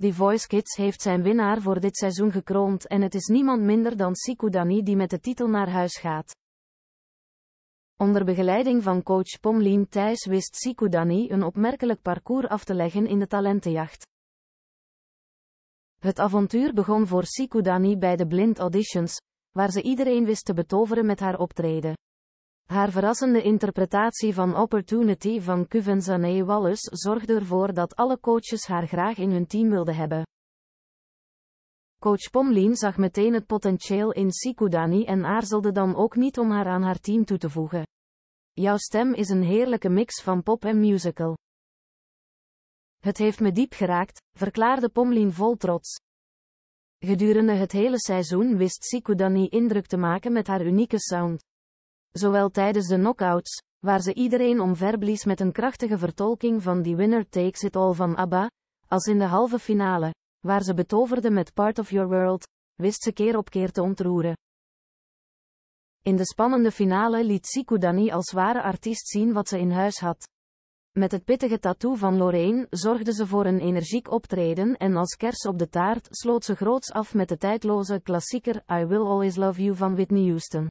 The Voice Kids heeft zijn winnaar voor dit seizoen gekroond en het is niemand minder dan Siku Dani die met de titel naar huis gaat. Onder begeleiding van coach Pomlien Thijs wist Siku Dani een opmerkelijk parcours af te leggen in de talentenjacht. Het avontuur begon voor Siku Dani bij de Blind Auditions, waar ze iedereen wist te betoveren met haar optreden. Haar verrassende interpretatie van Opportunity van Cuvenzané Wallace zorgde ervoor dat alle coaches haar graag in hun team wilden hebben. Coach Pomlin zag meteen het potentieel in Sikudani en aarzelde dan ook niet om haar aan haar team toe te voegen. Jouw stem is een heerlijke mix van pop en musical. Het heeft me diep geraakt, verklaarde Pomlin vol trots. Gedurende het hele seizoen wist Sikudani indruk te maken met haar unieke sound. Zowel tijdens de knockouts, waar ze iedereen omverblies met een krachtige vertolking van die Winner Takes It All van ABBA, als in de halve finale, waar ze betoverde met Part of Your World, wist ze keer op keer te ontroeren. In de spannende finale liet Siku Dani als ware artiest zien wat ze in huis had. Met het pittige tattoo van Lorraine zorgde ze voor een energiek optreden en als kers op de taart sloot ze groots af met de tijdloze klassieker I Will Always Love You van Whitney Houston.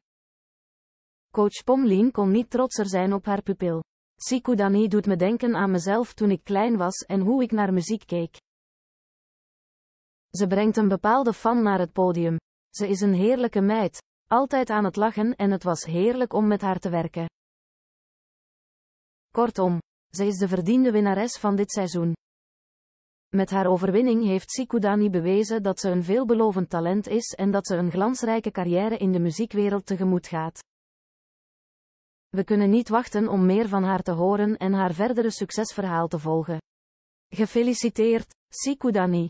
Coach Pomlin kon niet trotser zijn op haar pupil. Sikudani doet me denken aan mezelf toen ik klein was en hoe ik naar muziek keek. Ze brengt een bepaalde fan naar het podium. Ze is een heerlijke meid, altijd aan het lachen en het was heerlijk om met haar te werken. Kortom, ze is de verdiende winnares van dit seizoen. Met haar overwinning heeft Sikudani bewezen dat ze een veelbelovend talent is en dat ze een glansrijke carrière in de muziekwereld tegemoet gaat. We kunnen niet wachten om meer van haar te horen en haar verdere succesverhaal te volgen. Gefeliciteerd, Sikudani.